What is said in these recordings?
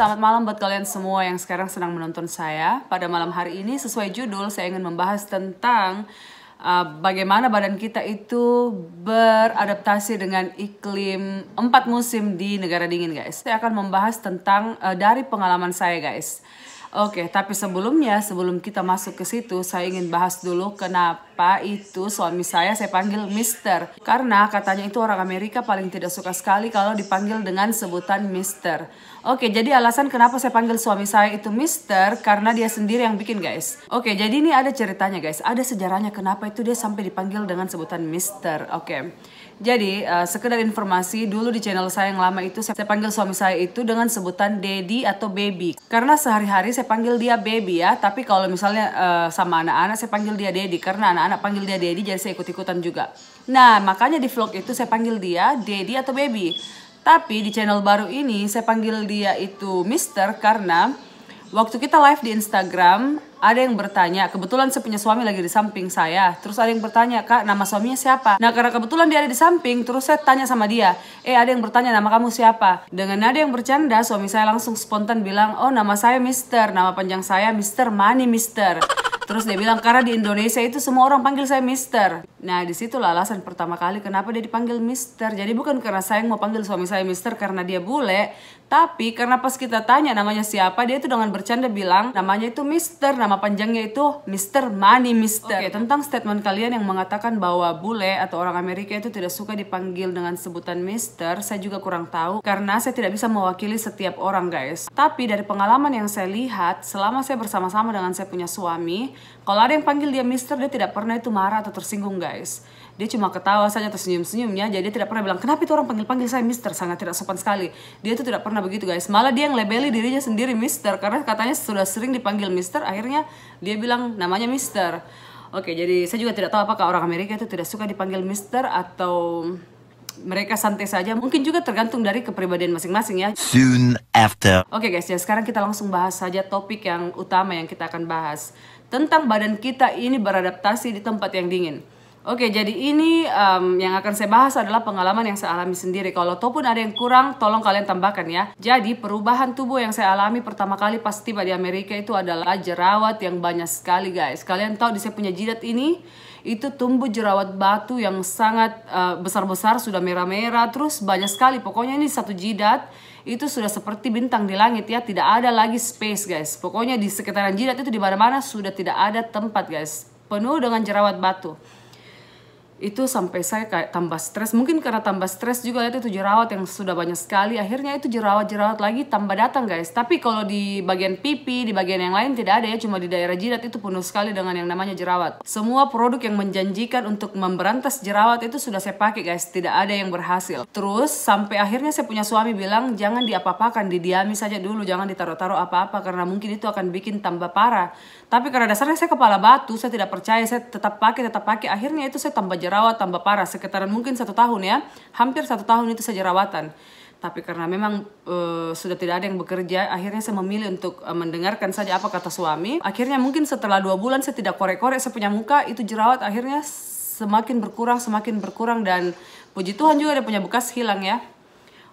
selamat malam buat kalian semua yang sekarang sedang menonton saya. Pada malam hari ini, sesuai judul, saya ingin membahas tentang uh, bagaimana badan kita itu beradaptasi dengan iklim empat musim di negara dingin, guys. Saya akan membahas tentang uh, dari pengalaman saya, guys. Oke, okay, tapi sebelumnya, sebelum kita masuk ke situ, saya ingin bahas dulu kenapa itu suami saya saya panggil Mister karena katanya itu orang Amerika paling tidak suka sekali kalau dipanggil dengan sebutan Mister. Oke, jadi alasan kenapa saya panggil suami saya itu Mister karena dia sendiri yang bikin guys. Oke, jadi ini ada ceritanya guys, ada sejarahnya kenapa itu dia sampai dipanggil dengan sebutan Mister. Oke. Jadi uh, sekedar informasi dulu di channel saya yang lama itu saya panggil suami saya itu dengan sebutan Daddy atau Baby karena sehari-hari saya panggil dia Baby ya tapi kalau misalnya uh, sama anak-anak saya panggil dia Daddy karena anak-anak anak panggil dia Dedi jadi saya ikut-ikutan juga. Nah, makanya di vlog itu saya panggil dia Dedi atau Baby. Tapi di channel baru ini saya panggil dia itu Mister karena waktu kita live di Instagram ada yang bertanya, kebetulan saya punya suami lagi di samping saya. Terus ada yang bertanya, "Kak, nama suaminya siapa?" Nah, karena kebetulan dia ada di samping, terus saya tanya sama dia, "Eh, ada yang bertanya nama kamu siapa?" Dengan ada yang bercanda, suami saya langsung spontan bilang, "Oh, nama saya Mister, nama panjang saya Mister Money Mister." Terus dia bilang karena di Indonesia itu semua orang panggil saya Mister. Nah disitulah alasan pertama kali kenapa dia dipanggil Mister. Jadi bukan karena saya mau panggil suami saya Mister karena dia bule, tapi karena pas kita tanya namanya siapa, dia itu dengan bercanda bilang namanya itu Mister, nama panjangnya itu Mister Money Mister. Oke okay, tentang statement kalian yang mengatakan bahwa bule atau orang Amerika itu tidak suka dipanggil dengan sebutan Mister, saya juga kurang tahu karena saya tidak bisa mewakili setiap orang guys. Tapi dari pengalaman yang saya lihat selama saya bersama-sama dengan saya punya suami, kalau ada yang panggil dia mister, dia tidak pernah itu marah atau tersinggung guys. Dia cuma ketawa saja atau senyum-senyumnya, jadi dia tidak pernah bilang, kenapa itu orang panggil-panggil saya mister, sangat tidak sopan sekali. Dia itu tidak pernah begitu guys, malah dia yang labeli dirinya sendiri mister, karena katanya sudah sering dipanggil mister, akhirnya dia bilang namanya mister. Oke, jadi saya juga tidak tahu apakah orang Amerika itu tidak suka dipanggil mister atau mereka santai saja mungkin juga tergantung dari kepribadian masing-masing ya soon after oke guys ya sekarang kita langsung bahas saja topik yang utama yang kita akan bahas tentang badan kita ini beradaptasi di tempat yang dingin. Oke, jadi ini um, yang akan saya bahas adalah pengalaman yang saya alami sendiri. Kalau ataupun ada yang kurang, tolong kalian tambahkan ya. Jadi perubahan tubuh yang saya alami pertama kali pas tiba di Amerika itu adalah jerawat yang banyak sekali guys. Kalian tahu di saya punya jidat ini itu tumbuh jerawat batu yang sangat eh, besar-besar, uh, besar -besar, sudah merah-merah, terus banyak sekali. Pokoknya ini satu jidat itu sudah seperti bintang di langit ya tidak ada lagi space guys pokoknya di sekitaran jidat itu di mana-mana sudah tidak ada tempat guys penuh dengan jerawat batu itu sampai saya kayak tambah stres mungkin karena tambah stres juga itu jerawat yang sudah banyak sekali akhirnya itu jerawat-jerawat lagi tambah datang guys tapi kalau di bagian pipi di bagian yang lain tidak ada ya cuma di daerah jidat itu penuh sekali dengan yang namanya jerawat semua produk yang menjanjikan untuk memberantas jerawat itu sudah saya pakai guys tidak ada yang berhasil terus sampai akhirnya saya punya suami bilang jangan diapa-apakan didiami saja dulu jangan ditaruh-taruh apa-apa karena mungkin itu akan bikin tambah parah tapi karena dasarnya saya kepala batu saya tidak percaya saya tetap pakai tetap pakai akhirnya itu saya tambah jerawat Jerawat tambah parah sekitaran mungkin satu tahun ya hampir satu tahun itu saya jerawatan tapi karena memang e, sudah tidak ada yang bekerja akhirnya saya memilih untuk e, mendengarkan saja apa kata suami akhirnya mungkin setelah dua bulan saya tidak korek-korek saya punya muka itu jerawat akhirnya semakin berkurang semakin berkurang dan puji Tuhan juga ada punya bekas hilang ya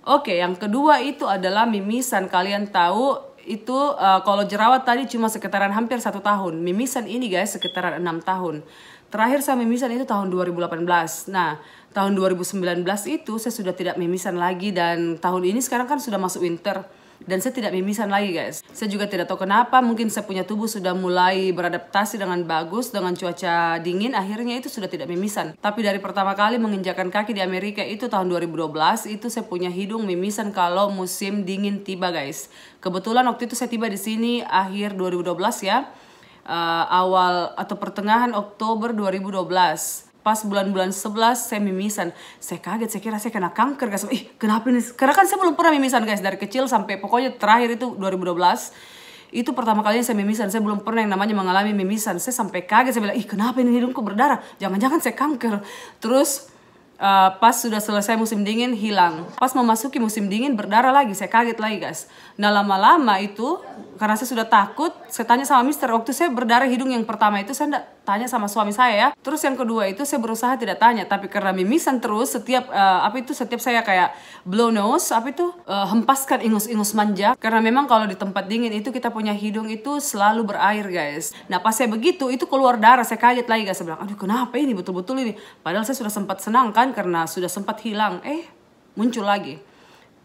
oke yang kedua itu adalah mimisan kalian tahu itu uh, kalau jerawat tadi cuma sekitaran hampir satu tahun mimisan ini guys sekitaran enam tahun Terakhir saya mimisan itu tahun 2018. Nah, tahun 2019 itu saya sudah tidak mimisan lagi dan tahun ini sekarang kan sudah masuk winter dan saya tidak mimisan lagi guys. Saya juga tidak tahu kenapa mungkin saya punya tubuh sudah mulai beradaptasi dengan bagus dengan cuaca dingin akhirnya itu sudah tidak mimisan. Tapi dari pertama kali menginjakan kaki di Amerika itu tahun 2012 itu saya punya hidung mimisan kalau musim dingin tiba guys. Kebetulan waktu itu saya tiba di sini akhir 2012 ya uh, awal atau pertengahan Oktober 2012 pas bulan-bulan 11 saya mimisan saya kaget saya kira saya kena kanker guys ih kenapa ini karena kan saya belum pernah mimisan guys dari kecil sampai pokoknya terakhir itu 2012 itu pertama kalinya saya mimisan saya belum pernah yang namanya mengalami mimisan saya sampai kaget saya bilang ih kenapa ini hidungku berdarah jangan-jangan saya kanker terus uh, pas sudah selesai musim dingin hilang. Pas memasuki musim dingin berdarah lagi, saya kaget lagi guys. Nah lama-lama itu karena saya sudah takut, saya tanya sama Mister waktu saya berdarah hidung yang pertama itu saya tidak tanya sama suami saya ya. Terus yang kedua itu saya berusaha tidak tanya, tapi karena mimisan terus setiap uh, apa itu setiap saya kayak blow nose, apa itu uh, hempaskan ingus-ingus manja. Karena memang kalau di tempat dingin itu kita punya hidung itu selalu berair guys. Nah pas saya begitu itu keluar darah, saya kaget lagi guys. Saya bilang, aduh kenapa ini betul-betul ini? Padahal saya sudah sempat senang kan karena sudah sempat hilang. Eh muncul lagi.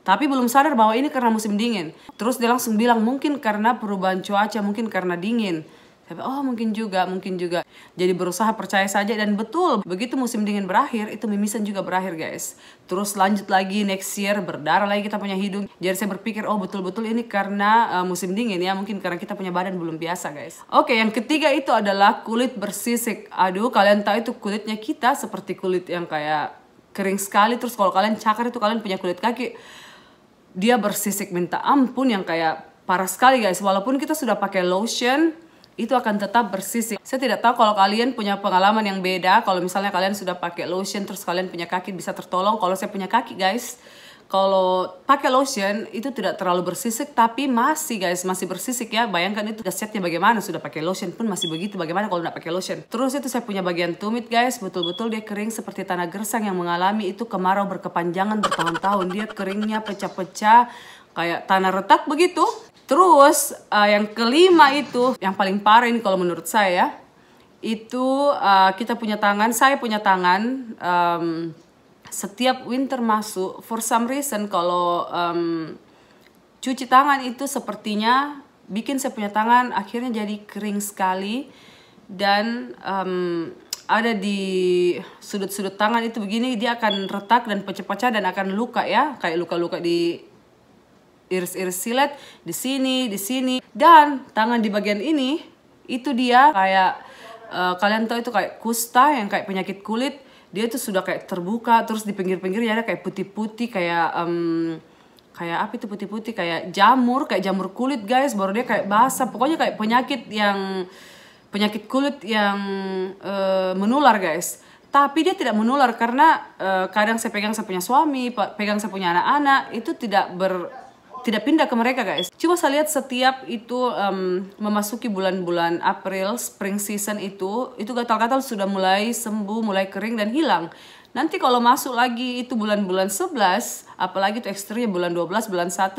Tapi belum sadar bahwa ini karena musim dingin. Terus dia langsung bilang mungkin karena perubahan cuaca, mungkin karena dingin. Tapi oh mungkin juga, mungkin juga. Jadi berusaha percaya saja dan betul begitu musim dingin berakhir itu mimisan juga berakhir guys. Terus lanjut lagi next year berdarah lagi kita punya hidung. Jadi saya berpikir oh betul-betul ini karena uh, musim dingin ya mungkin karena kita punya badan belum biasa guys. Oke yang ketiga itu adalah kulit bersisik. Aduh kalian tahu itu kulitnya kita seperti kulit yang kayak kering sekali terus kalau kalian cakar itu kalian punya kulit kaki dia bersisik minta ampun yang kayak parah sekali guys walaupun kita sudah pakai lotion itu akan tetap bersisik. Saya tidak tahu kalau kalian punya pengalaman yang beda, kalau misalnya kalian sudah pakai lotion terus kalian punya kaki bisa tertolong. Kalau saya punya kaki guys, kalau pakai lotion itu tidak terlalu bersisik tapi masih guys masih bersisik ya bayangkan itu dahsyatnya bagaimana sudah pakai lotion pun masih begitu bagaimana kalau tidak pakai lotion terus itu saya punya bagian tumit guys betul-betul dia kering seperti tanah gersang yang mengalami itu kemarau berkepanjangan bertahun-tahun dia keringnya pecah-pecah kayak tanah retak begitu Terus uh, yang kelima itu yang paling parah ini kalau menurut saya itu uh, kita punya tangan, saya punya tangan um, setiap winter masuk for some reason kalau um, cuci tangan itu sepertinya bikin saya punya tangan akhirnya jadi kering sekali dan um, ada di sudut-sudut tangan itu begini dia akan retak dan pecah-pecah dan akan luka ya kayak luka-luka di iris-iris silet di sini, di sini. Dan tangan di bagian ini itu dia kayak uh, kalian tahu itu kayak kusta yang kayak penyakit kulit. Dia itu sudah kayak terbuka terus di pinggir-pinggirnya ada kayak putih-putih kayak um, kayak apa itu putih-putih kayak jamur, kayak jamur kulit guys. Baru dia kayak basah. Pokoknya kayak penyakit yang penyakit kulit yang uh, menular guys tapi dia tidak menular karena uh, kadang saya pegang saya punya suami, pegang saya punya anak-anak itu tidak ber tidak pindah ke mereka guys. coba saya lihat setiap itu um, memasuki bulan-bulan April, spring season itu, itu gatal-gatal sudah mulai sembuh, mulai kering dan hilang. Nanti kalau masuk lagi itu bulan-bulan 11, apalagi itu ekstrimnya bulan 12, bulan 1,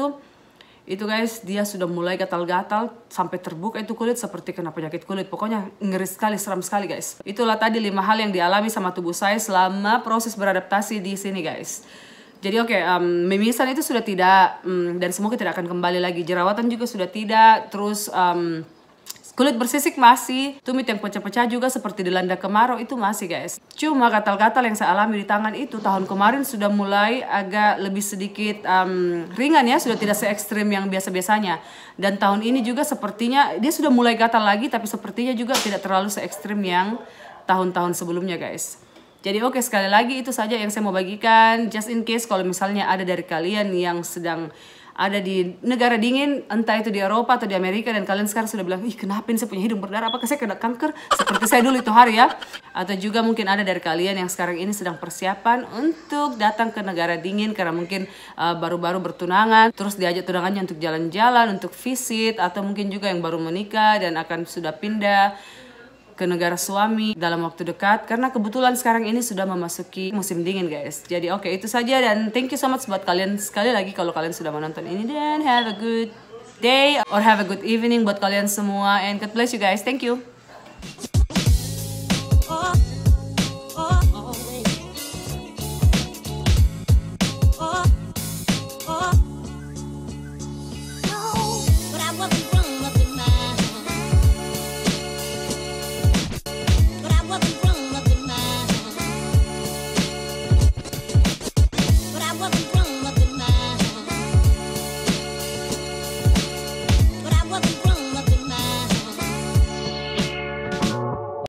itu guys dia sudah mulai gatal-gatal sampai terbuka itu kulit seperti kena penyakit kulit pokoknya ngeri sekali seram sekali guys itulah tadi lima hal yang dialami sama tubuh saya selama proses beradaptasi di sini guys jadi oke, okay, um, mimisan itu sudah tidak um, dan semoga tidak akan kembali lagi. Jerawatan juga sudah tidak. Terus um, Kulit bersisik masih, tumit yang pecah-pecah juga seperti dilanda kemarau itu masih guys. Cuma gatal-gatal yang saya alami di tangan itu tahun kemarin sudah mulai agak lebih sedikit um, ringan ya, sudah tidak se ekstrim yang biasa-biasanya. Dan tahun ini juga sepertinya dia sudah mulai gatal lagi, tapi sepertinya juga tidak terlalu se ekstrim yang tahun-tahun sebelumnya guys. Jadi oke okay, sekali lagi itu saja yang saya mau bagikan just in case kalau misalnya ada dari kalian yang sedang ada di negara dingin, entah itu di Eropa atau di Amerika, dan kalian sekarang sudah bilang, ih kenapa ini saya punya hidung berdarah, apakah saya kena kanker? Seperti saya dulu itu hari ya. Atau juga mungkin ada dari kalian yang sekarang ini sedang persiapan untuk datang ke negara dingin, karena mungkin eh, baru-baru uh, bertunangan, terus diajak tunangannya untuk jalan-jalan, untuk visit, atau mungkin juga yang baru menikah dan akan sudah pindah ke negara suami dalam waktu dekat karena kebetulan sekarang ini sudah memasuki musim dingin guys. Jadi oke okay, itu saja dan thank you so much buat kalian sekali lagi kalau kalian sudah menonton ini dan have a good day or have a good evening buat kalian semua and God bless you guys. Thank you.